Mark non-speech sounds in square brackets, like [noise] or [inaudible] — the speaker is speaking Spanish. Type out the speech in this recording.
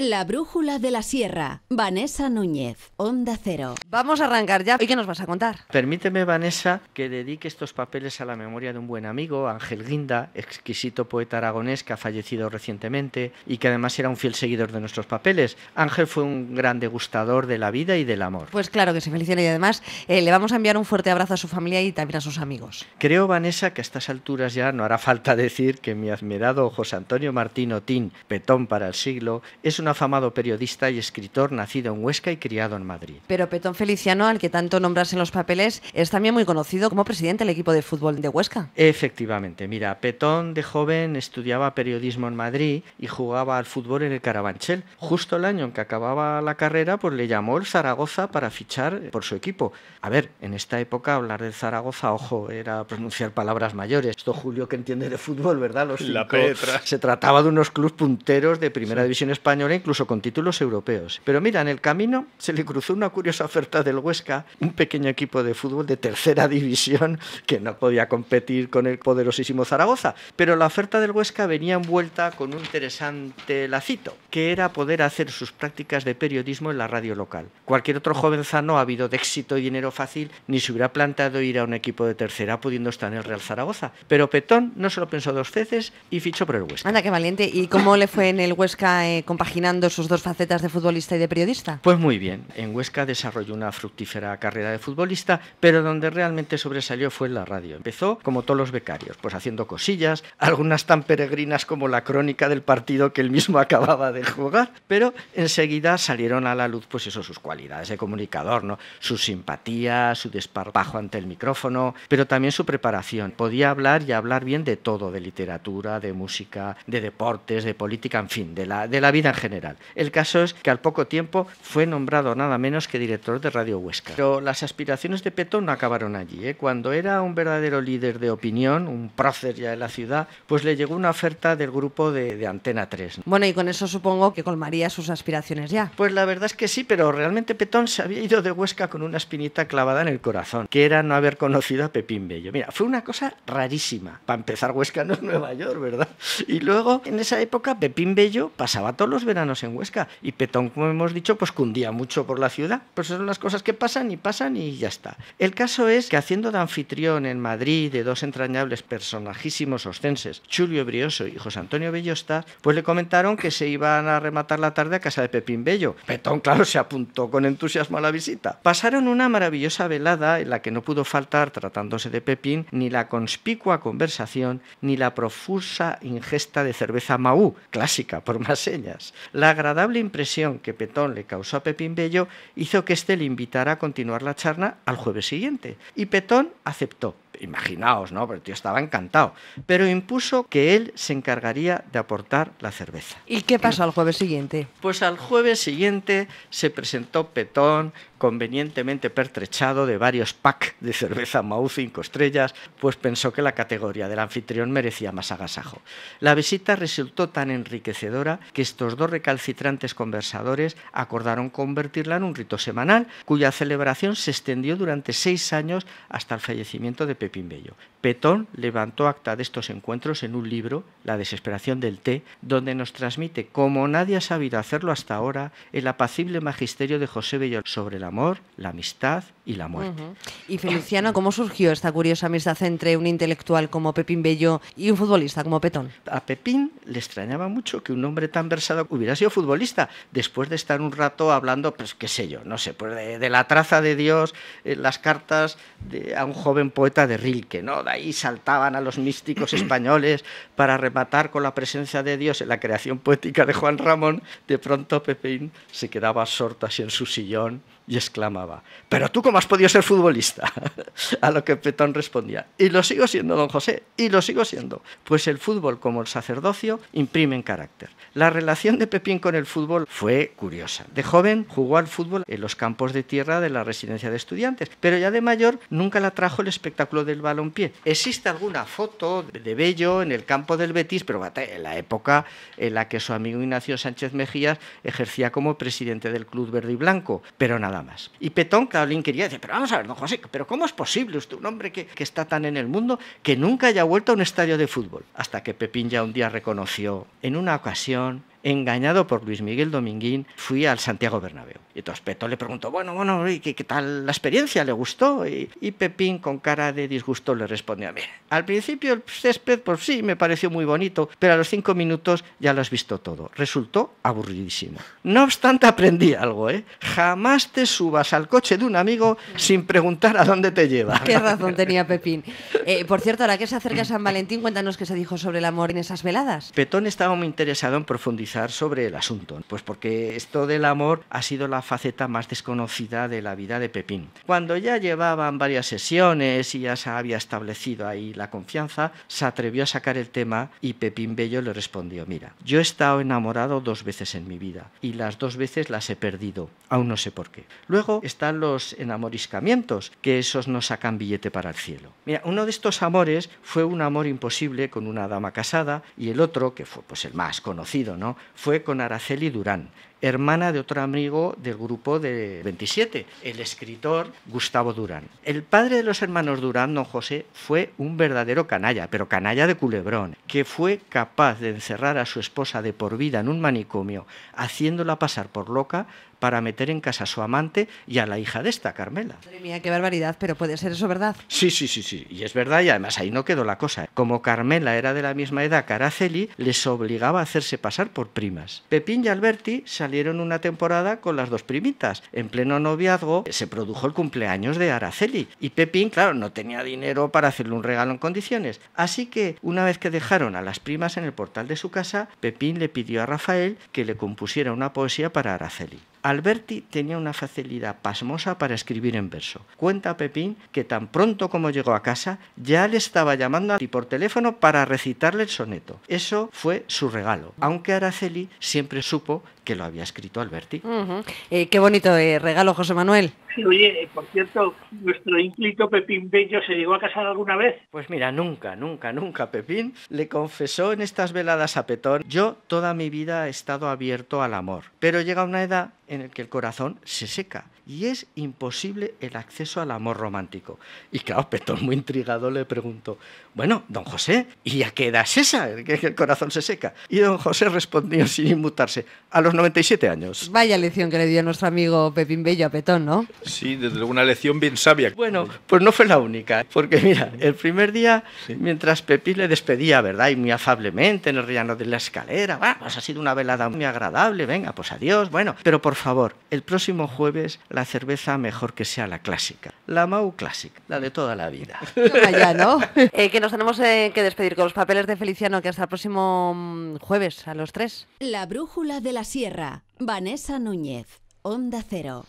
La Brújula de la Sierra, Vanessa Núñez, Onda Cero. Vamos a arrancar ya. ¿Y qué nos vas a contar? Permíteme, Vanessa, que dedique estos papeles a la memoria de un buen amigo, Ángel Guinda, exquisito poeta aragonés que ha fallecido recientemente y que además era un fiel seguidor de nuestros papeles. Ángel fue un gran degustador de la vida y del amor. Pues claro que se felicita y además eh, le vamos a enviar un fuerte abrazo a su familia y también a sus amigos. Creo, Vanessa, que a estas alturas ya no hará falta [laughs] decir que mi admirado José Antonio Martín Otín, petón para el siglo, es un afamado periodista y escritor nacido en Huesca y criado en Madrid. Pero Petón Feliciano, al que tanto nombras en los papeles, es también muy conocido como presidente del equipo de fútbol de Huesca. Efectivamente, mira, Petón de joven estudiaba periodismo en Madrid y jugaba al fútbol en el Carabanchel. Justo el año en que acababa la carrera, pues le llamó el Zaragoza para fichar por su equipo. A ver, en esta época hablar del Zaragoza, ojo, era pronunciar palabras mayores. Esto Julio que entiende de fútbol, ¿verdad? Los la Petra. Se trataba de unos clubes punteros de primera división española incluso con títulos europeos. Pero mira, en el camino se le cruzó una curiosa oferta del Huesca, un pequeño equipo de fútbol de tercera [laughs] división que no podía competir con el poderosísimo Zaragoza. Pero la oferta del Huesca venía envuelta con un interesante lacito, que era poder hacer sus prácticas de periodismo en la radio local. Cualquier otro joven jovenzano ha habido de éxito y dinero fácil, ni se hubiera planteado ir a un equipo de tercera pudiendo estar en el Real Zaragoza. Pero Petón no se lo pensó dos veces y fichó por el Huesca. Anda, qué valiente. ¿Y cómo le fue en el Huesca eh, compaginar sus dos facetas de futbolista y de periodista? Pues muy bien. En Huesca desarrolló una fructífera carrera de futbolista, pero donde realmente sobresalió fue en la radio. Empezó como todos los becarios, pues haciendo cosillas, algunas tan peregrinas como la crónica del partido que él mismo [laughs] acababa de jugar, pero enseguida salieron a la luz pues eso, sus cualidades de comunicador, ¿no? su simpatía, su desparpajo ante el micrófono, pero también su preparación. Podía hablar y hablar bien de todo, de literatura, de música, de deportes, de política, en fin, de la, de la vida en general. El caso es que al poco tiempo fue nombrado nada menos que director de Radio Huesca. Pero las aspiraciones de Petón no acabaron allí. ¿eh? Cuando era un verdadero líder de opinión, un prócer ya de la ciudad, pues le llegó una oferta del grupo de, Antena 3. Bueno, y con eso supongo que colmaría sus aspiraciones ya. Pues la verdad es que sí, pero realmente Petón se había ido de Huesca con una espinita clavada en el corazón, que era no haber conocido a Pepín Bello. Mira, fue una cosa rarísima. Para empezar, Huesca no es Nueva York, ¿verdad? Y luego, en esa época, Pepín Bello pasaba todos los veranos en Huesca. Y Petón, como hemos dicho, pues cundía mucho por la ciudad. Pero pues son las cosas que pasan y pasan y ya está. El caso es que haciendo de anfitrión en Madrid de dos entrañables personajísimos ostenses, Chulio Brioso y José Antonio Bellosta, pues le comentaron que se iban a rematar la tarde a casa de Pepín Bello. Petón, claro, se apuntó con entusiasmo a la visita. Pasaron una maravillosa velada en la que no pudo faltar, tratándose de Pepín, ni la conspicua conversación, ni la profusa ingesta de cerveza Maú, clásica por más señas. La agradable impresión que Petón le causó a Pepín Bello hizo que este le invitara a continuar la charla al jueves siguiente, y Petón aceptó, imaginaos, ¿no? Pero el tío estaba encantado. Pero impuso que él se encargaría de aportar la cerveza. ¿Y qué pasó al jueves siguiente? Pues al jueves siguiente se presentó Petón, convenientemente pertrechado de varios packs de cerveza Mau 5 estrellas, pues pensó que la categoría del anfitrión merecía más agasajo. La visita resultó tan enriquecedora que estos dos recalcitrantes conversadores acordaron convertirla en un rito semanal, cuya celebración se extendió durante seis años hasta el fallecimiento de Petón Pepín Bello. Petón levantó acta de estos encuentros en un libro, La desesperación del té, donde nos transmite, como nadie ha sabido hacerlo hasta ahora, el apacible magisterio de José Bello sobre el amor, la amistad y la muerte. Y Feliciano, ¿cómo surgió esta curiosa amistad entre un intelectual como Pepín Bello y un futbolista como Petón? A Pepín le extrañaba mucho que un hombre tan versado hubiera sido futbolista, después de estar un rato hablando, pues qué sé yo, no sé, pues de, la traza de Dios, eh, las cartas de, a un joven poeta de Rilke, ¿no? De ahí saltaban a los místicos españoles para rematar con la presencia de Dios en la creación poética de Juan Ramón, de pronto Pepín se quedaba sorto así en su sillón y exclamaba, pero tú cómo has podido ser futbolista? [laughs] a lo que Petón respondía, y lo sigo siendo, don José, y lo sigo siendo, pues el fútbol como el sacerdocio en carácter. La relación de Pepín con el fútbol fue curiosa. De joven jugó al fútbol en los campos de tierra de la residencia de estudiantes, pero ya de mayor nunca la trajo el espectáculo del balompié. Existe alguna foto de Bello en el campo del Betis, pero en la época en la que su amigo Ignacio Sánchez Mejías ejercía como presidente del Club Verde y Blanco, pero nada más. Y Petón, Carolín quería decir, pero vamos a ver, don José, pero ¿cómo es posible usted, un hombre que, que está tan en el mundo, que nunca haya vuelto a un estadio de fútbol? Hasta que Pepín ya un día reconoció, en una ocasión, engañado por Luis Miguel Dominguín, fui al Santiago Bernabéu. Y entonces Petón le preguntó, bueno, bueno, qué, tal la experiencia? ¿Le gustó? Y, Pepín, con cara de disgusto, le respondió, a mí. al principio el césped, pues sí, me pareció muy bonito, pero a los cinco minutos ya lo has visto todo. Resultó aburridísimo. No obstante, aprendí algo, ¿eh? Jamás te subas al coche de un amigo sin preguntar a dónde te lleva. Qué razón tenía Pepín. Eh, por cierto, ahora que se acerca San Valentín, cuéntanos qué se dijo sobre el amor en esas veladas. Petón estaba muy interesado en profundizar sobre el asunto, pues porque esto del amor ha sido la faceta más desconocida de la vida de Pepín. Cuando ya llevaban varias sesiones y ya se había establecido ahí la confianza, se atrevió a sacar el tema y Pepín Bello le respondió, mira, yo he estado enamorado dos veces en mi vida y las dos veces las he perdido, aún no sé por qué. Luego están los enamoriscamientos, que esos no sacan billete para el cielo. Mira, uno de estos amores fue un amor imposible con una dama casada y el otro, que fue pues el más conocido, ¿no? fue con Araceli Durán, hermana de otro amigo del grupo de 27, el escritor Gustavo Durán. El padre de los hermanos Durán, don José, fue un verdadero canalla, pero canalla de culebrón, que fue capaz de encerrar a su esposa de por vida en un manicomio, haciéndola pasar por loca para meter en casa a su amante y a la hija de esta, Carmela. Madre mía, qué barbaridad, pero puede ser eso verdad. Sí, sí, sí, sí, y es verdad y además ahí no quedó la cosa. Como Carmela era de la misma edad que Araceli, les obligaba a hacerse pasar por primas. Pepín y Alberti salieron una temporada con las dos primitas. En pleno noviazgo eh, se produjo el cumpleaños de Araceli y Pepín, claro, no tenía dinero para hacerle un regalo en condiciones. Así que una vez que dejaron a las primas en el portal de su casa, Pepín le pidió a Rafael que le compusiera una poesía para Araceli. Alberti tenía una facilidad pasmosa para escribir en verso. Cuenta Pepín que tan pronto como llegó a casa ya le estaba llamando a ti por teléfono para recitarle el soneto. Eso fue su regalo, aunque Araceli siempre supo que lo había escrito Alberti. Eh, qué bonito eh, regalo, José Manuel oye, eh, por cierto, nuestro ínclito Pepín Bello se llegó a casar alguna vez. Pues mira, nunca, nunca, nunca. Pepín le confesó en estas veladas a Petón, yo toda mi vida he estado abierto al amor, pero llega una edad en la que el corazón se seca y es imposible el acceso al amor romántico. Y claro, Petón, muy intrigado, le preguntó, bueno, don José, ¿y a qué edad es esa? que el corazón se seca. Y don José respondió sin inmutarse, a los 97 años. Vaya lección que le dio nuestro amigo Pepín Bello a Petón, ¿no? Sí, desde una lección bien sabia. Bueno, pues no fue la única, porque mira, el primer día, mientras Pepí le despedía, ¿verdad? Y muy afablemente en el rellano de la escalera, pues ha sido una velada muy agradable, venga, pues adiós, bueno, pero por favor, el próximo jueves la cerveza mejor que sea la clásica, la Mau clásica, la de toda la vida. ya, ¿no? [laughs] Eh, que nos tenemos eh, que despedir con los papeles de Feliciano, que hasta el próximo mm, jueves, a los tres. La brújula de la sierra, Vanessa Núñez, Onda Cero.